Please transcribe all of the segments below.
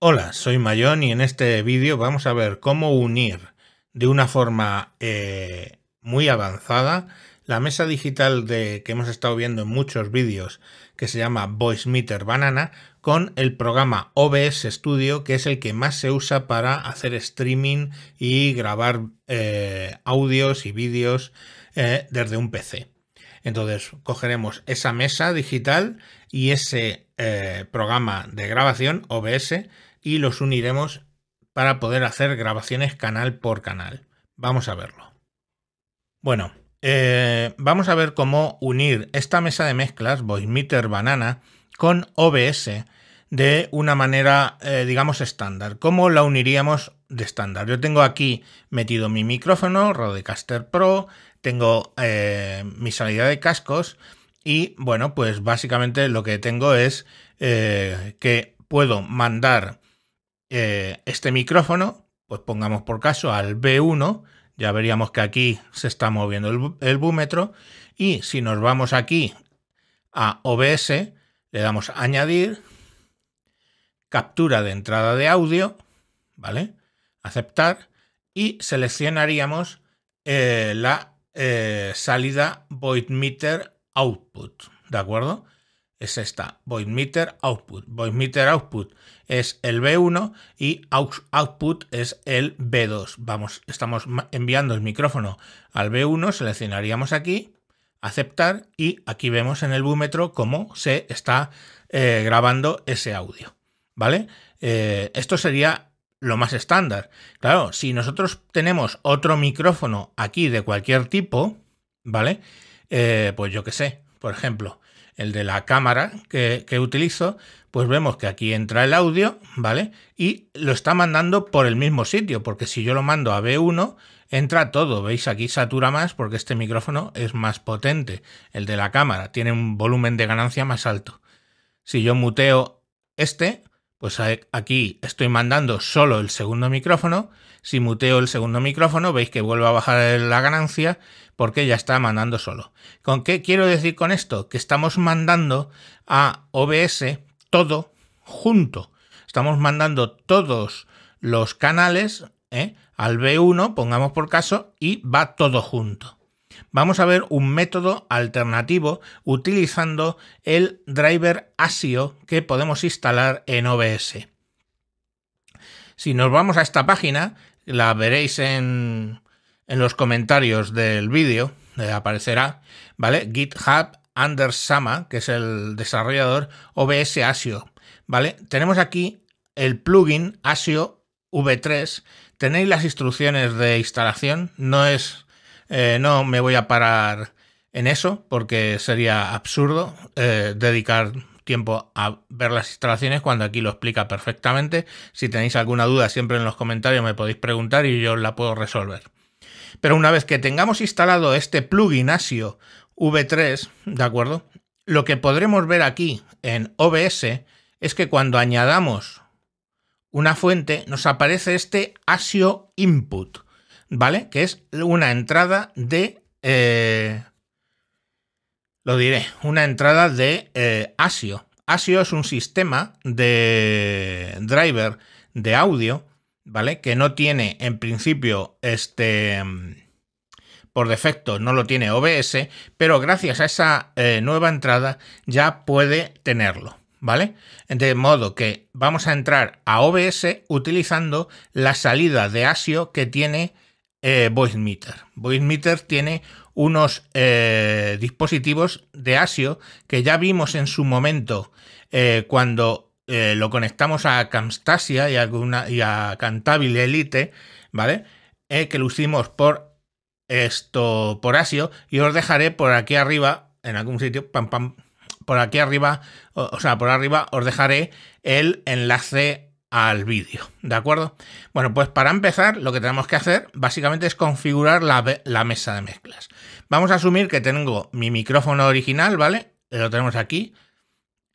Hola, soy Mayón y en este vídeo vamos a ver cómo unir de una forma eh, muy avanzada la mesa digital de, que hemos estado viendo en muchos vídeos que se llama VoiceMeter Banana con el programa OBS Studio que es el que más se usa para hacer streaming y grabar eh, audios y vídeos eh, desde un PC. Entonces cogeremos esa mesa digital y ese programa de grabación OBS y los uniremos para poder hacer grabaciones canal por canal. Vamos a verlo. Bueno, eh, vamos a ver cómo unir esta mesa de mezclas, VoiceMeter Banana, con OBS de una manera, eh, digamos, estándar. ¿Cómo la uniríamos de estándar? Yo tengo aquí metido mi micrófono, Rodecaster Pro, tengo eh, mi salida de cascos y, bueno, pues básicamente lo que tengo es que puedo mandar eh, este micrófono, pues pongamos por caso al B1, ya veríamos que aquí se está moviendo el, el búmetro y si nos vamos aquí a OBS, le damos añadir, captura de entrada de audio, ¿vale? Aceptar y seleccionaríamos eh, la eh, salida salida VoidMeter Output, ¿de acuerdo? es esta, Meter Output. Meter Output es el B1 y Output es el B2. Vamos, estamos enviando el micrófono al B1, seleccionaríamos aquí, aceptar y aquí vemos en el búmetro cómo se está eh, grabando ese audio. ¿Vale? Eh, esto sería lo más estándar. Claro, si nosotros tenemos otro micrófono aquí de cualquier tipo, ¿vale? Eh, pues yo qué sé, por ejemplo, el de la cámara que, utilizo, pues vemos que aquí entra el audio, ¿vale? Y lo está mandando por el mismo sitio, porque si yo lo mando a B1, entra todo. ¿Veis? Aquí satura más porque este micrófono es más potente. El de la cámara tiene un volumen de ganancia más alto. Si yo muteo este, pues aquí estoy mandando solo el segundo micrófono. Si muteo el segundo micrófono, veis que vuelve a bajar la ganancia porque ya está mandando solo. ¿Con qué quiero decir con esto? Que estamos mandando a OBS todo junto. Estamos mandando todos los canales ¿eh? al B1, pongamos por caso, y va todo junto vamos a ver un método alternativo utilizando el driver ASIO que podemos instalar en OBS. Si nos vamos a esta página, la veréis en, los comentarios del vídeo, aparecerá, ¿vale? GitHub Undersama, que es el desarrollador OBS ASIO, ¿vale? Tenemos aquí el plugin ASIO V3, tenéis las instrucciones de instalación, no es eh, no me voy a parar en eso porque sería absurdo eh, dedicar tiempo a ver las instalaciones cuando aquí lo explica perfectamente. Si tenéis alguna duda siempre en los comentarios me podéis preguntar y yo la puedo resolver. Pero una vez que tengamos instalado este plugin ASIO V3, ¿de acuerdo? Lo que podremos ver aquí en OBS es que cuando añadamos una fuente nos aparece este ASIO Input. ¿vale? Que es una entrada de... Eh, lo diré, una entrada de eh, ASIO. ASIO es un sistema de driver de audio, ¿vale? Que no tiene en principio este... Por defecto no lo tiene OBS, pero gracias a esa eh, nueva entrada ya puede tenerlo, ¿vale? De modo que vamos a entrar a OBS utilizando la salida de ASIO que tiene eh, VoiceMeter. VoiceMeter tiene unos eh, dispositivos de ASIO que ya vimos en su momento eh, cuando eh, lo conectamos a Camstasia y a, Cantabile Elite, ¿vale? que lo hicimos por esto, por ASIO, y os dejaré por aquí arriba, en algún sitio, pam, pam, por aquí arriba, o, o sea, por arriba os dejaré el enlace al vídeo, ¿de acuerdo? Bueno, pues para empezar lo que tenemos que hacer básicamente es configurar la, mesa de mezclas. Vamos a asumir que tengo mi micrófono original, ¿vale? Lo tenemos aquí.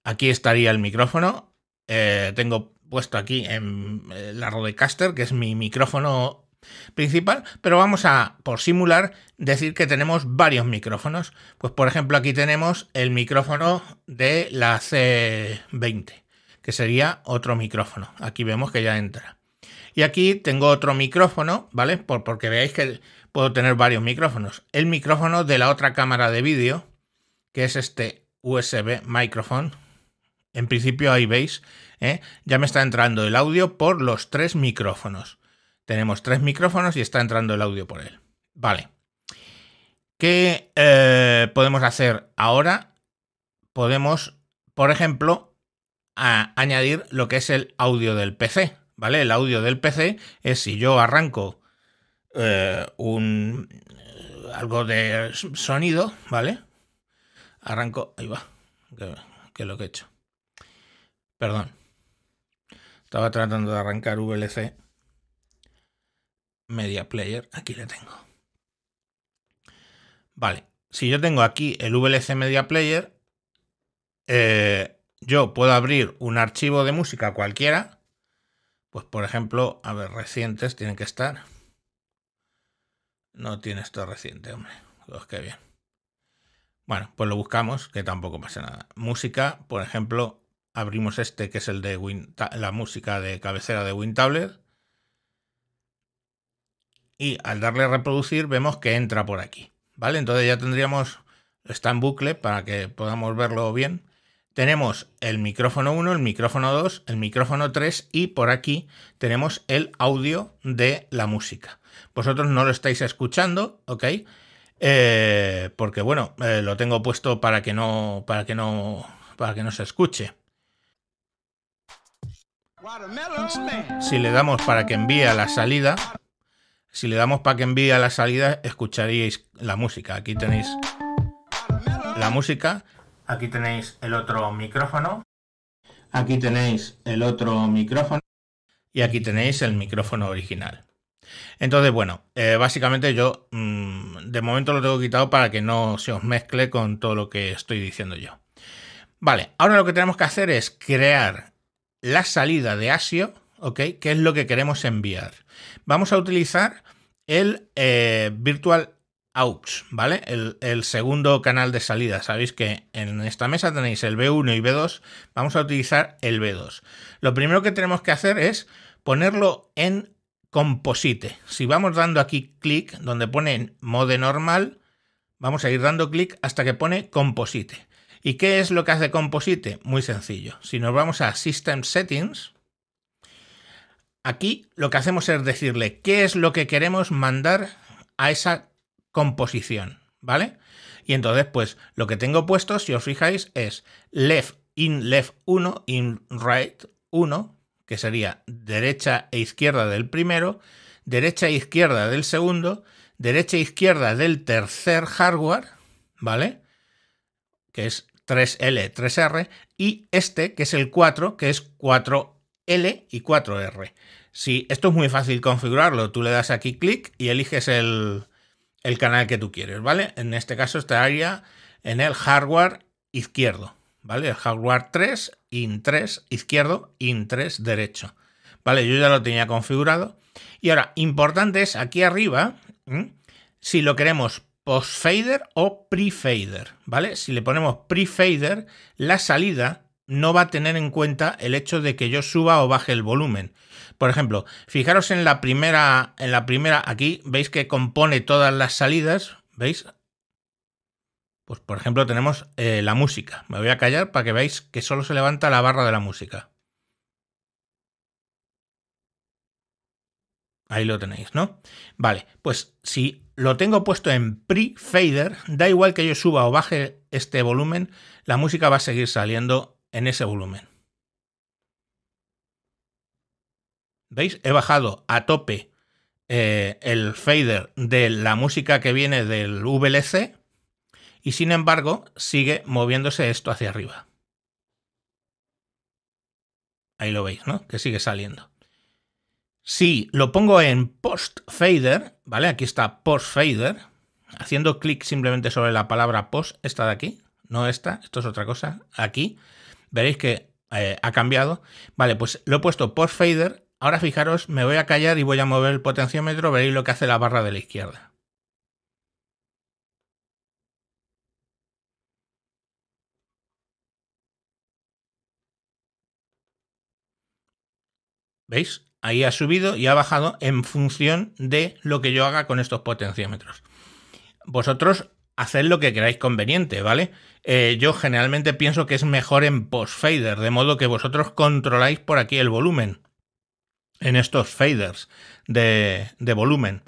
Aquí estaría el micrófono. Eh, tengo puesto aquí en eh, la Rodecaster, que es mi micrófono principal, pero vamos a, por simular, decir que tenemos varios micrófonos. Pues por ejemplo aquí tenemos el micrófono de la C20 que sería otro micrófono. Aquí vemos que ya entra. Y aquí tengo otro micrófono, ¿vale? porque veáis que puedo tener varios micrófonos. El micrófono de la otra cámara de vídeo, que es este USB microphone. En principio ahí veis, ¿eh? ya me está entrando el audio por los tres micrófonos. Tenemos tres micrófonos y está entrando el audio por él. Vale. ¿Qué eh, podemos hacer ahora? Podemos, por ejemplo, a añadir lo que es el audio del PC, ¿vale? El audio del PC es si yo arranco eh, un eh, algo de sonido, ¿vale? Arranco, ahí va, que, lo que he hecho. Perdón. Estaba tratando de arrancar VLC Media Player, aquí le tengo. Vale, si yo tengo aquí el VLC Media Player, eh, yo puedo abrir un archivo de música cualquiera, pues por ejemplo, a ver, recientes tienen que estar. No tiene esto reciente, hombre. Pues qué bien. Bueno, pues lo buscamos, que tampoco pasa nada. Música, por ejemplo, abrimos este que es el de la música de cabecera de WinTablet. Y al darle a reproducir vemos que entra por aquí. ¿Vale? Entonces ya tendríamos, está en bucle para que podamos verlo bien tenemos el micrófono 1, el micrófono 2, el micrófono 3 y por aquí tenemos el audio de la música. Vosotros no lo estáis escuchando, ¿ok? Eh, porque bueno, eh, lo tengo puesto para que no, para que no, para que no se escuche. Si le damos para que envíe la salida, si le damos para que envíe a la salida, escucharíais la música. Aquí tenéis la música Aquí tenéis el otro micrófono. Aquí tenéis el otro micrófono. Y aquí tenéis el micrófono original. Entonces, bueno, eh, básicamente yo mm, de momento lo tengo quitado para que no se os mezcle con todo lo que estoy diciendo yo. Vale, ahora lo que tenemos que hacer es crear la salida de ASIO, ¿ok? Que es lo que queremos enviar. Vamos a utilizar el eh, Virtual AUX, ¿vale? El, segundo canal de salida. Sabéis que en esta mesa tenéis el B1 y B2. Vamos a utilizar el B2. Lo primero que tenemos que hacer es ponerlo en composite. Si vamos dando aquí clic, donde pone mode normal, vamos a ir dando clic hasta que pone composite. ¿Y qué es lo que hace composite? Muy sencillo. Si nos vamos a System Settings, aquí lo que hacemos es decirle qué es lo que queremos mandar a esa composición, ¿vale? Y entonces, pues lo que tengo puesto, si os fijáis, es left in left 1, in right 1, que sería derecha e izquierda del primero, derecha e izquierda del segundo, derecha e izquierda del tercer hardware, ¿vale? Que es 3L, 3R, y este, que es el 4, que es 4L y 4R. Si esto es muy fácil configurarlo, tú le das aquí clic y eliges el, el canal que tú quieres, ¿vale? En este caso estaría en el hardware izquierdo, ¿vale? El hardware 3, IN 3 izquierdo, IN 3 derecho, ¿vale? Yo ya lo tenía configurado. Y ahora, importante es aquí arriba si lo queremos post-fader o pre-fader, ¿vale? Si le ponemos pre-fader, la salida no va a tener en cuenta el hecho de que yo suba o baje el volumen. Por ejemplo, fijaros en la primera, en la primera, aquí veis que compone todas las salidas, ¿veis? Pues por ejemplo tenemos eh, la música. Me voy a callar para que veáis que solo se levanta la barra de la música. Ahí lo tenéis, ¿no? Vale, pues si lo tengo puesto en pre-fader, da igual que yo suba o baje este volumen, la música va a seguir saliendo en ese volumen. ¿Veis? He bajado a tope eh, el fader de la música que viene del VLC y sin embargo sigue moviéndose esto hacia arriba. Ahí lo veis, ¿no? Que sigue saliendo. Si lo pongo en post fader, ¿vale? Aquí está post fader, haciendo clic simplemente sobre la palabra post, esta de aquí, no esta, esto es otra cosa, aquí Veréis que eh, ha cambiado. Vale, pues lo he puesto por fader. Ahora fijaros, me voy a callar y voy a mover el potenciómetro. Veréis lo que hace la barra de la izquierda. ¿Veis? Ahí ha subido y ha bajado en función de lo que yo haga con estos potenciómetros. Vosotros haced lo que queráis conveniente, ¿vale? Eh, yo generalmente pienso que es mejor en post fader, de modo que vosotros controláis por aquí el volumen en estos faders de, volumen.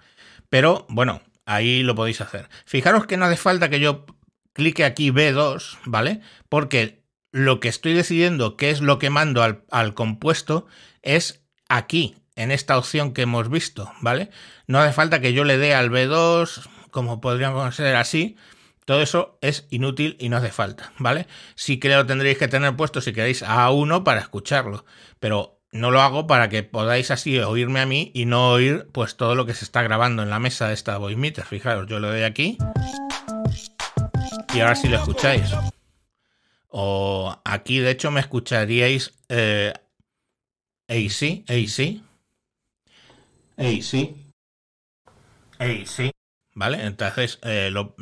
Pero bueno, ahí lo podéis hacer. Fijaros que no hace falta que yo clique aquí B2, ¿vale? Porque lo que estoy decidiendo, qué es lo que mando al, al compuesto, es aquí, en esta opción que hemos visto, ¿vale? No hace falta que yo le dé al B2, como podrían hacer así, todo eso es inútil y no hace falta, ¿vale? Sí que lo tendréis que tener puesto si queréis a uno para escucharlo, pero no lo hago para que podáis así oírme a mí y no oír pues todo lo que se está grabando en la mesa de esta voice Fijaros, yo lo doy aquí y ahora sí lo escucháis. O aquí de hecho me escucharíais sí, AC, sí, AC, sí. ¿vale? Entonces eh, lo,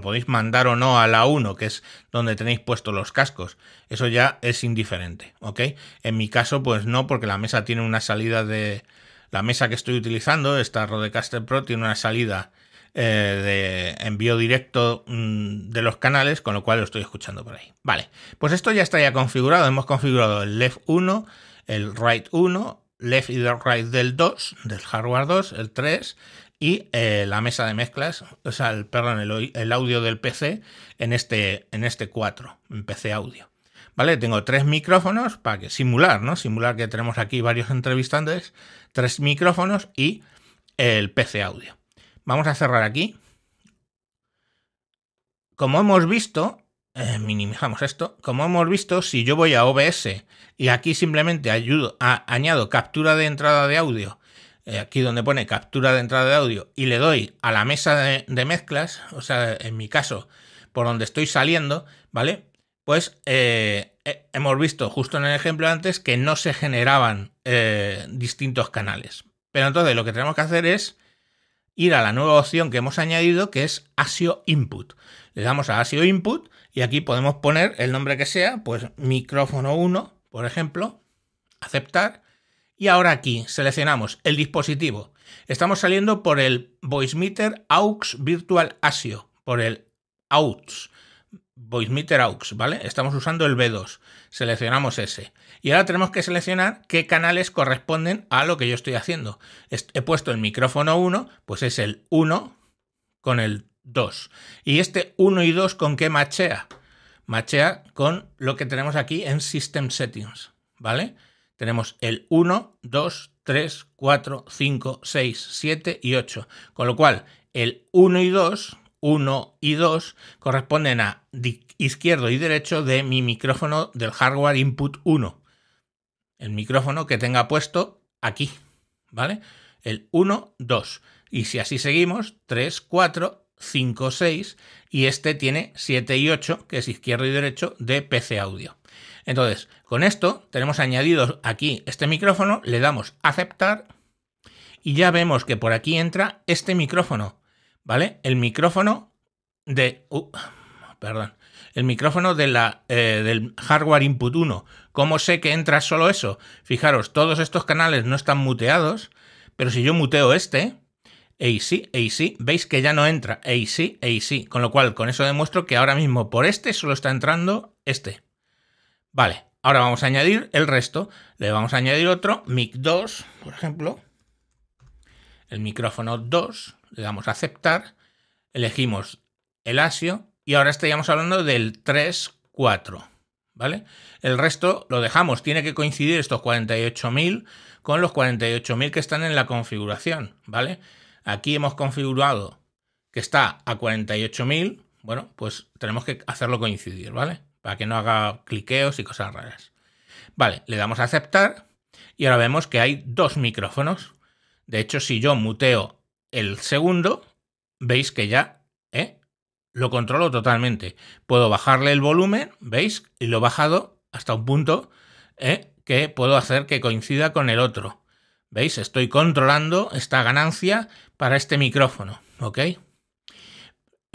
podéis mandar o no a la 1, que es donde tenéis puestos los cascos. Eso ya es indiferente, ¿ok? En mi caso, pues no, porque la mesa tiene una salida de... La mesa que estoy utilizando, esta Rodecaster Pro, tiene una salida eh, de envío directo mm, de los canales, con lo cual lo estoy escuchando por ahí. Vale, pues esto ya está ya configurado. Hemos configurado el left 1, el right 1, left y right del 2, del hardware 2, el 3, y eh, la mesa de mezclas, o sea, perdón, el, audio del PC en este, en este 4, en PC audio. ¿Vale? Tengo tres micrófonos para que simular, ¿no? Simular que tenemos aquí varios entrevistantes, tres micrófonos y el PC audio. Vamos a cerrar aquí. Como hemos visto, eh, minimizamos esto. Como hemos visto, si yo voy a OBS y aquí simplemente ayudo, añado captura de entrada de audio eh, aquí donde pone captura de entrada de audio y le doy a la mesa de, mezclas, o sea, en mi caso, por donde estoy saliendo, ¿vale? Pues eh, hemos visto justo en el ejemplo antes que no se generaban eh, distintos canales. Pero entonces lo que tenemos que hacer es ir a la nueva opción que hemos añadido que es ASIO Input. Le damos a ASIO Input y aquí podemos poner el nombre que sea, pues micrófono 1, por ejemplo, aceptar y ahora aquí seleccionamos el dispositivo. Estamos saliendo por el VoiceMeter AUX Virtual ASIO, por el AUX. VoiceMeter AUX, ¿vale? Estamos usando el B2. Seleccionamos ese. Y ahora tenemos que seleccionar qué canales corresponden a lo que yo estoy haciendo. He puesto el micrófono 1, pues es el 1 con el 2. ¿Y este 1 y 2 con qué machea? Machea con lo que tenemos aquí en System Settings, ¿vale? Tenemos el 1, 2, 3, 4, 5, 6, 7 y 8. Con lo cual, el 1 y 2, 1 y 2 corresponden a izquierdo y derecho de mi micrófono del hardware input 1. El micrófono que tenga puesto aquí, ¿vale? El 1, 2. Y si así seguimos, 3, 4, 5, 6 y este tiene 7 y 8, que es izquierdo y derecho de PC audio. Entonces, con esto tenemos añadido aquí este micrófono, le damos aceptar y ya vemos que por aquí entra este micrófono, ¿vale? El micrófono de... Uh, perdón. El micrófono de la, eh, del hardware input 1. ¿Cómo sé que entra solo eso? Fijaros, todos estos canales no están muteados, pero si yo muteo este, y sí! veis que ya no entra sí, AC, sí! con lo cual con eso demuestro que ahora mismo por este solo está entrando este. Vale, ahora vamos a añadir el resto. Le vamos a añadir otro, mic 2, por ejemplo. El micrófono 2, le damos a aceptar. Elegimos el asio y ahora estaríamos hablando del 3, 4. ¿Vale? El resto lo dejamos, tiene que coincidir estos 48.000 con los 48.000 que están en la configuración, ¿vale? Aquí hemos configurado que está a 48.000, bueno, pues tenemos que hacerlo coincidir, ¿vale? para que no haga cliqueos y cosas raras. Vale, le damos a aceptar y ahora vemos que hay dos micrófonos. De hecho, si yo muteo el segundo, veis que ya ¿eh? lo controlo totalmente. Puedo bajarle el volumen, ¿veis? Y lo he bajado hasta un punto ¿eh? que puedo hacer que coincida con el otro. ¿Veis? Estoy controlando esta ganancia para este micrófono, ¿ok?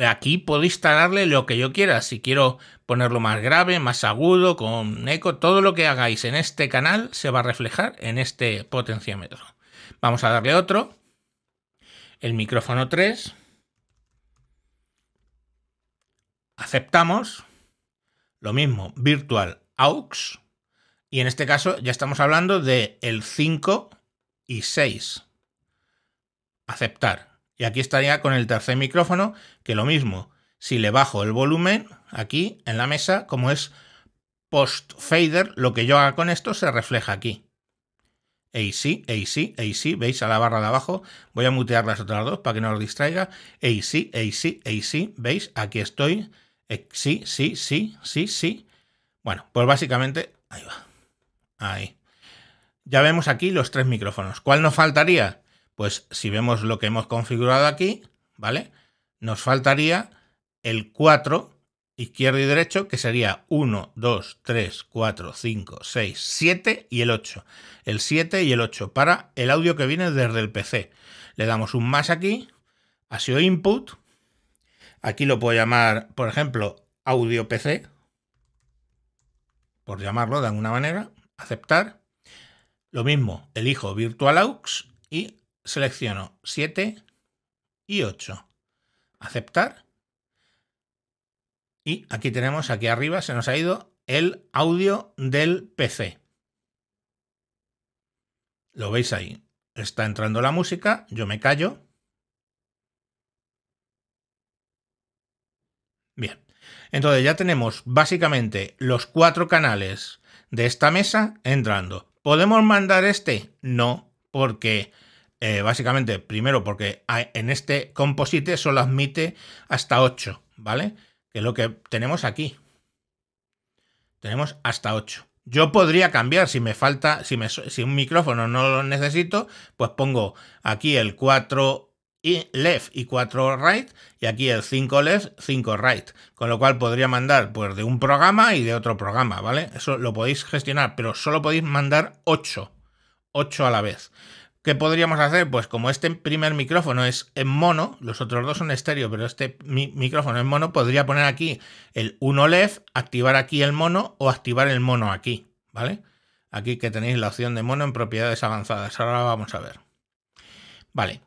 aquí podéis instalarle lo que yo quiera. Si quiero ponerlo más grave, más agudo, con eco, todo lo que hagáis en este canal se va a reflejar en este potenciómetro. Vamos a darle otro. El micrófono 3. Aceptamos. Lo mismo, virtual aux. Y en este caso ya estamos hablando de el 5 y 6. Aceptar. Y aquí estaría con el tercer micrófono, que lo mismo, si le bajo el volumen aquí en la mesa, como es post fader, lo que yo haga con esto se refleja aquí. sí, AC, AC, veis a la barra de abajo, voy a mutear las otras dos para que no os distraiga. AC, AC, AC, veis, aquí estoy. Sí, sí, sí, sí, sí. Bueno, pues básicamente, ahí va. Ahí. Ya vemos aquí los tres micrófonos. ¿Cuál nos faltaría? Pues si vemos lo que hemos configurado aquí, ¿vale? Nos faltaría el 4 izquierdo y derecho, que sería 1, 2, 3, 4, 5, 6, 7 y el 8. El 7 y el 8 para el audio que viene desde el PC. Le damos un más aquí, ha sido input. Aquí lo puedo llamar, por ejemplo, audio PC, por llamarlo de alguna manera, aceptar. Lo mismo, elijo virtual aux y selecciono 7 y 8. Aceptar. Y aquí tenemos, aquí arriba se nos ha ido el audio del PC. Lo veis ahí. Está entrando la música, yo me callo. Bien. Entonces ya tenemos básicamente los cuatro canales de esta mesa entrando. ¿Podemos mandar este? No, porque eh, básicamente, primero porque en este composite solo admite hasta 8, ¿vale? Que es lo que tenemos aquí. Tenemos hasta 8. Yo podría cambiar, si me falta, si, si un micrófono no lo necesito, pues pongo aquí el 4 left y 4 right y aquí el 5 left, 5 right, con lo cual podría mandar pues de un programa y de otro programa, ¿vale? Eso lo podéis gestionar, pero solo podéis mandar 8, 8 a la vez. ¿Qué podríamos hacer? Pues como este primer micrófono es en mono, los otros dos son estéreo, pero este micrófono en mono, podría poner aquí el 1 left, activar aquí el mono o activar el mono aquí, ¿vale? Aquí que tenéis la opción de mono en propiedades avanzadas. Ahora vamos a ver. Vale.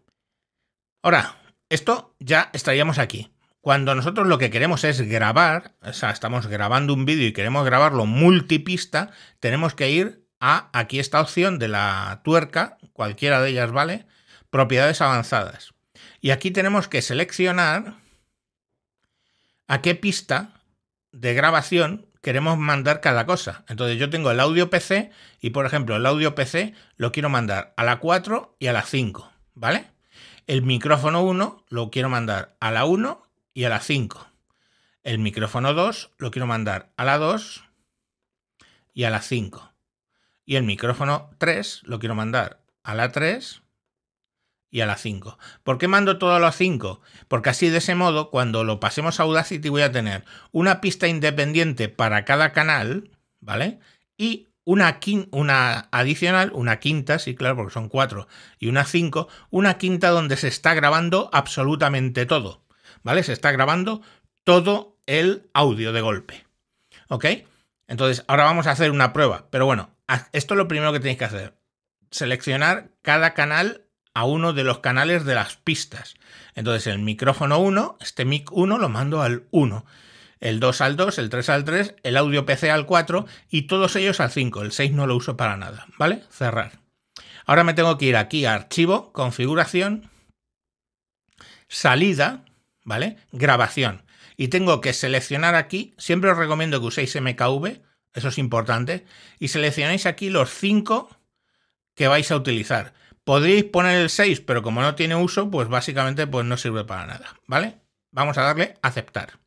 Ahora, esto ya estaríamos aquí. Cuando nosotros lo que queremos es grabar, o sea, estamos grabando un vídeo y queremos grabarlo multipista, tenemos que ir a aquí esta opción de la tuerca, cualquiera de ellas vale, propiedades avanzadas. Y aquí tenemos que seleccionar a qué pista de grabación queremos mandar cada cosa. Entonces yo tengo el audio PC y por ejemplo el audio PC lo quiero mandar a la 4 y a la 5, ¿vale? El micrófono 1 lo quiero mandar a la 1 y a la 5. El micrófono 2 lo quiero mandar a la 2 y a la 5. Y el micrófono 3 lo quiero mandar a la 3 y a la 5. ¿Por qué mando todo a la 5? Porque así de ese modo, cuando lo pasemos a Audacity, voy a tener una pista independiente para cada canal, ¿vale? Y una, una adicional, una quinta, sí, claro, porque son 4 y una 5, una quinta donde se está grabando absolutamente todo, ¿vale? Se está grabando todo el audio de golpe, ¿ok? Entonces, ahora vamos a hacer una prueba, pero bueno, Ah, esto es lo primero que tenéis que hacer. Seleccionar cada canal a uno de los canales de las pistas. Entonces el micrófono 1, este mic 1 lo mando al 1, el 2 al 2, el 3 al 3, el audio PC al 4 y todos ellos al 5. El 6 no lo uso para nada, ¿vale? Cerrar. Ahora me tengo que ir aquí a archivo, configuración, salida, ¿vale? Grabación. Y tengo que seleccionar aquí, siempre os recomiendo que uséis MKV, eso es importante, y seleccionáis aquí los 5 que vais a utilizar. Podéis poner el 6, pero como no tiene uso, pues básicamente pues no sirve para nada, ¿vale? Vamos a darle aceptar.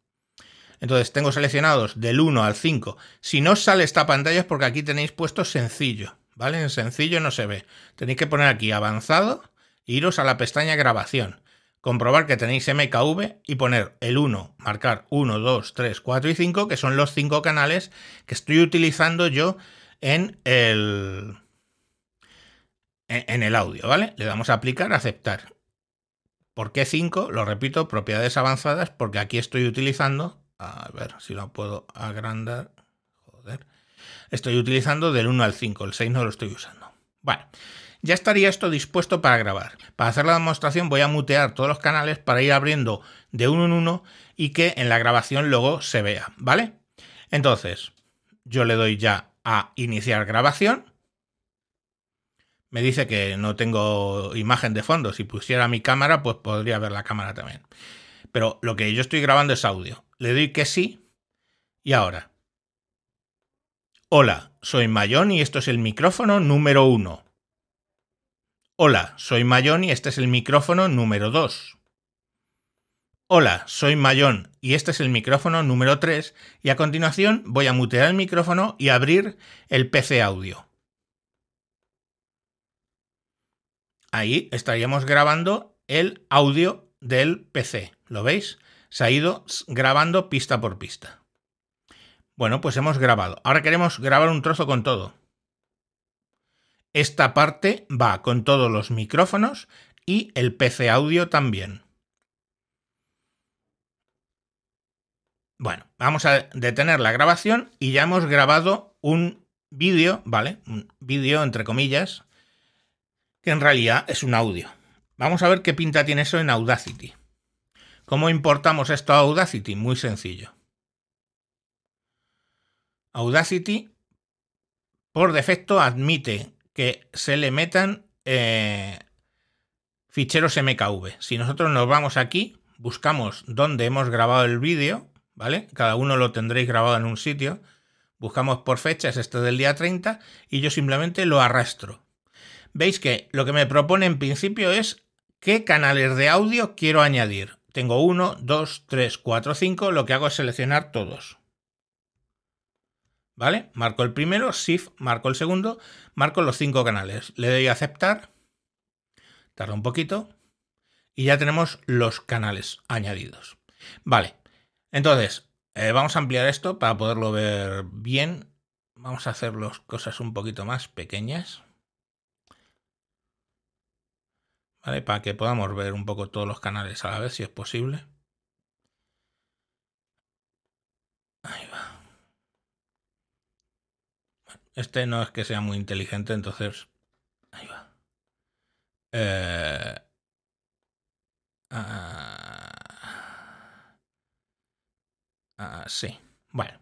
Entonces tengo seleccionados del 1 al 5. Si no os sale esta pantalla es porque aquí tenéis puesto sencillo, ¿vale? En sencillo no se ve. Tenéis que poner aquí avanzado e iros a la pestaña grabación comprobar que tenéis MKV y poner el 1, marcar 1, 2, 3, 4 y 5, que son los 5 canales que estoy utilizando yo en el, en el audio, ¿vale? Le damos a aplicar, aceptar. ¿Por qué 5? Lo repito, propiedades avanzadas, porque aquí estoy utilizando, a ver si lo puedo agrandar, joder, estoy utilizando del 1 al 5, el 6 no lo estoy usando. Vale. Ya estaría esto dispuesto para grabar. Para hacer la demostración voy a mutear todos los canales para ir abriendo de uno en uno y que en la grabación luego se vea, ¿vale? Entonces, yo le doy ya a iniciar grabación. Me dice que no tengo imagen de fondo. Si pusiera mi cámara, pues podría ver la cámara también. Pero lo que yo estoy grabando es audio. Le doy que sí. Y ahora. Hola, soy Mayón y esto es el micrófono número uno. Hola, soy Mayón y este es el micrófono número 2. Hola, soy Mayón y este es el micrófono número 3 y a continuación voy a mutear el micrófono y abrir el PC audio. Ahí estaríamos grabando el audio del PC, ¿lo veis? Se ha ido grabando pista por pista. Bueno, pues hemos grabado. Ahora queremos grabar un trozo con todo. Esta parte va con todos los micrófonos y el PC audio también. Bueno, vamos a detener la grabación y ya hemos grabado un vídeo, ¿vale? Un vídeo entre comillas, que en realidad es un audio. Vamos a ver qué pinta tiene eso en Audacity. ¿Cómo importamos esto a Audacity? Muy sencillo. Audacity por defecto admite que se le metan eh, ficheros MKV. Si nosotros nos vamos aquí, buscamos dónde hemos grabado el vídeo, ¿vale? Cada uno lo tendréis grabado en un sitio. Buscamos por fechas, este del día 30, y yo simplemente lo arrastro. Veis que lo que me propone en principio es qué canales de audio quiero añadir. Tengo 1, 2, 3, 4, 5, lo que hago es seleccionar todos. ¿vale? Marco el primero, shift, marco el segundo, marco los cinco canales. Le doy a aceptar, tarda un poquito y ya tenemos los canales añadidos. Vale, entonces eh, vamos a ampliar esto para poderlo ver bien. Vamos a hacer las cosas un poquito más pequeñas. ¿Vale? Para que podamos ver un poco todos los canales a la vez, si es posible. Ahí va. Este no es que sea muy inteligente, entonces. Ahí va. Eh, ah, ah, sí. Bueno.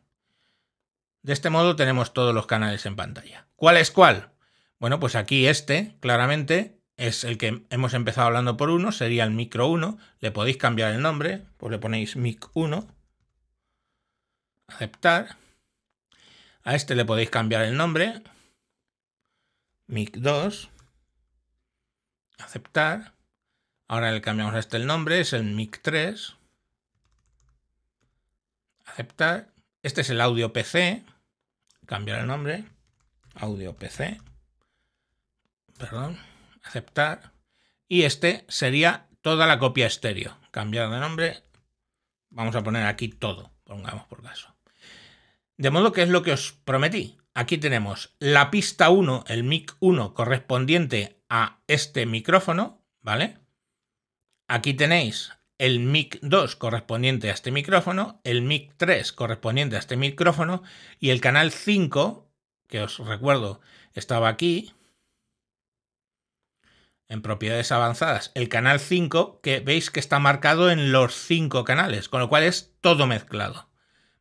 De este modo tenemos todos los canales en pantalla. ¿Cuál es cuál? Bueno, pues aquí este, claramente, es el que hemos empezado hablando por uno, sería el micro 1. Le podéis cambiar el nombre, pues le ponéis mic 1. Aceptar. A este le podéis cambiar el nombre. MIC2. Aceptar. Ahora le cambiamos a este el nombre, es el MIC3. Aceptar. Este es el audio PC. Cambiar el nombre. Audio PC. Perdón. Aceptar. Y este sería toda la copia estéreo. Cambiar de nombre. Vamos a poner aquí todo, pongamos por caso. De modo que es lo que os prometí. Aquí tenemos la pista 1, el mic 1 correspondiente a este micrófono, ¿vale? Aquí tenéis el mic 2 correspondiente a este micrófono, el mic 3 correspondiente a este micrófono y el canal 5, que os recuerdo estaba aquí, en propiedades avanzadas, el canal 5, que veis que está marcado en los 5 canales, con lo cual es todo mezclado.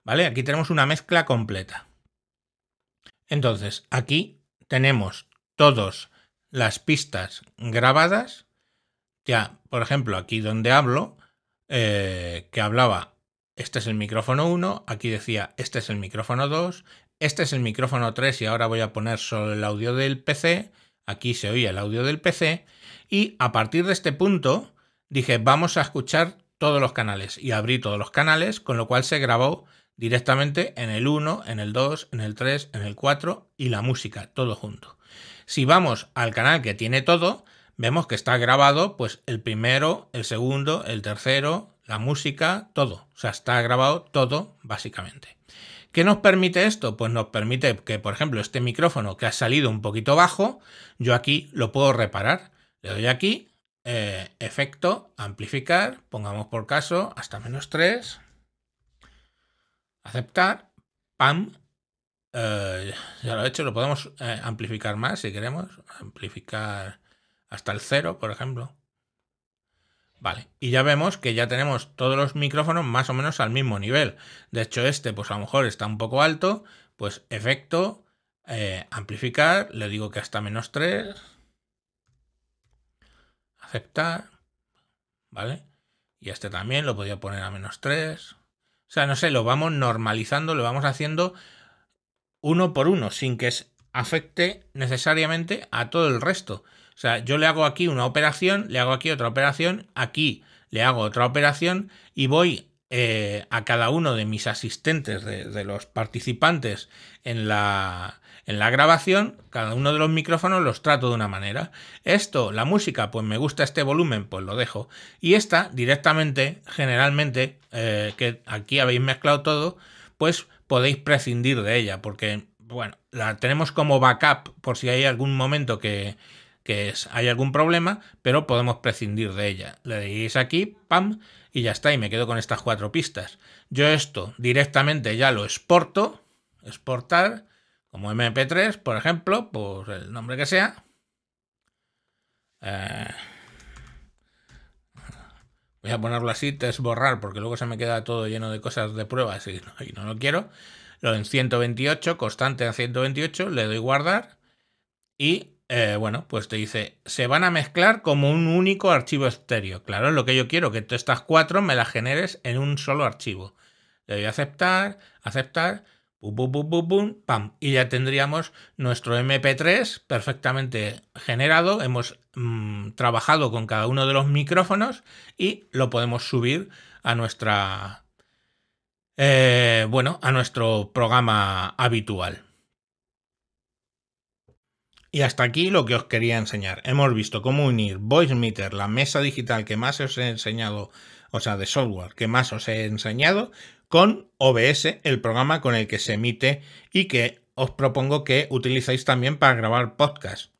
Aquí tenemos una mezcla completa. Entonces, aquí tenemos todas las pistas grabadas. Ya, por ejemplo, aquí donde hablo, eh, que hablaba, este es el micrófono 1, aquí decía, este es el micrófono 2, este es el micrófono 3 y ahora voy a poner solo el audio del PC. Aquí se oía el audio del PC. Y a partir de este punto dije, vamos a escuchar todos los canales. Y abrí todos los canales, con lo cual se grabó directamente en el 1, en el 2, en el 3, en el 4 y la música, todo junto. Si vamos al canal que tiene todo, vemos que está grabado pues el primero, el segundo, el tercero, la música, todo. O sea, está grabado todo básicamente. ¿Qué nos permite esto? Pues nos permite que, por ejemplo, este micrófono que ha salido un poquito bajo, yo aquí lo puedo reparar. Le doy aquí, eh, efecto, amplificar, pongamos por caso hasta menos 3, aceptar, pam, eh, ya lo he hecho, lo podemos eh, amplificar más si queremos, amplificar hasta el cero, por ejemplo. Vale, y ya vemos que ya tenemos todos los micrófonos más o menos al mismo nivel. De hecho, este pues a lo mejor está un poco alto, pues efecto, eh, amplificar, le digo que hasta menos 3, aceptar, ¿vale? Y este también lo podía poner a menos 3. O sea, no sé, lo vamos normalizando, lo vamos haciendo uno por uno, sin que afecte necesariamente a todo el resto. O sea, yo le hago aquí una operación, le hago aquí otra operación, aquí le hago otra operación y voy eh, a cada uno de mis asistentes, de los participantes en la, en la grabación, cada uno de los micrófonos los trato de una manera. Esto, la música, pues me gusta este volumen, pues lo dejo. Y esta, directamente, generalmente, eh, que aquí habéis mezclado todo, pues podéis prescindir de ella, porque, bueno, la tenemos como backup por si hay algún momento que, hay algún problema, pero podemos prescindir de ella. Le deis aquí, pam, y ya está, y me quedo con estas cuatro pistas. Yo esto directamente ya lo exporto, exportar, como MP3, por ejemplo, por el nombre que sea. Eh, voy a ponerlo así, test borrar, porque luego se me queda todo lleno de cosas de pruebas y no, lo quiero. Lo en 128, constante a 128, le doy guardar y eh, bueno, pues te dice, se van a mezclar como un único archivo estéreo. Claro, es lo que yo quiero, que tú estas cuatro me las generes en un solo archivo. Le doy a aceptar, aceptar y ya tendríamos nuestro MP3 perfectamente generado. Hemos mm, trabajado con cada uno de los micrófonos y lo podemos subir a nuestra. Eh, bueno, a nuestro programa habitual. Y hasta aquí lo que os quería enseñar. Hemos visto cómo unir VoiceMeter, la mesa digital que más os he enseñado, o sea, de software que más os he enseñado, con OBS, el programa con el que se emite y que os propongo que utilicéis también para grabar podcast.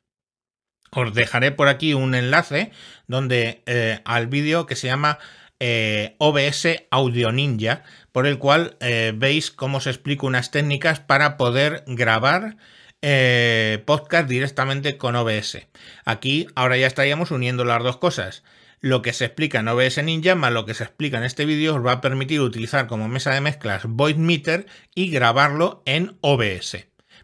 Os dejaré por aquí un enlace donde eh, al vídeo que se llama eh, OBS Audio Ninja, por el cual eh, veis cómo os explico unas técnicas para poder grabar podcast directamente con OBS. Aquí ahora ya estaríamos uniendo las dos cosas lo que se explica en OBS Ninja más lo que se explica en este vídeo os va a permitir utilizar como mesa de mezclas Void Meter y grabarlo en OBS.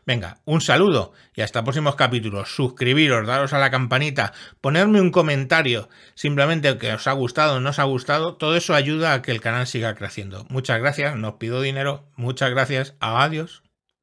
Venga, un saludo y hasta próximos capítulos. Suscribiros, daros a la campanita, ponerme un comentario, simplemente que os ha gustado, o no os ha gustado, todo eso ayuda a que el canal siga creciendo. Muchas gracias, no os pido dinero, muchas gracias, adiós.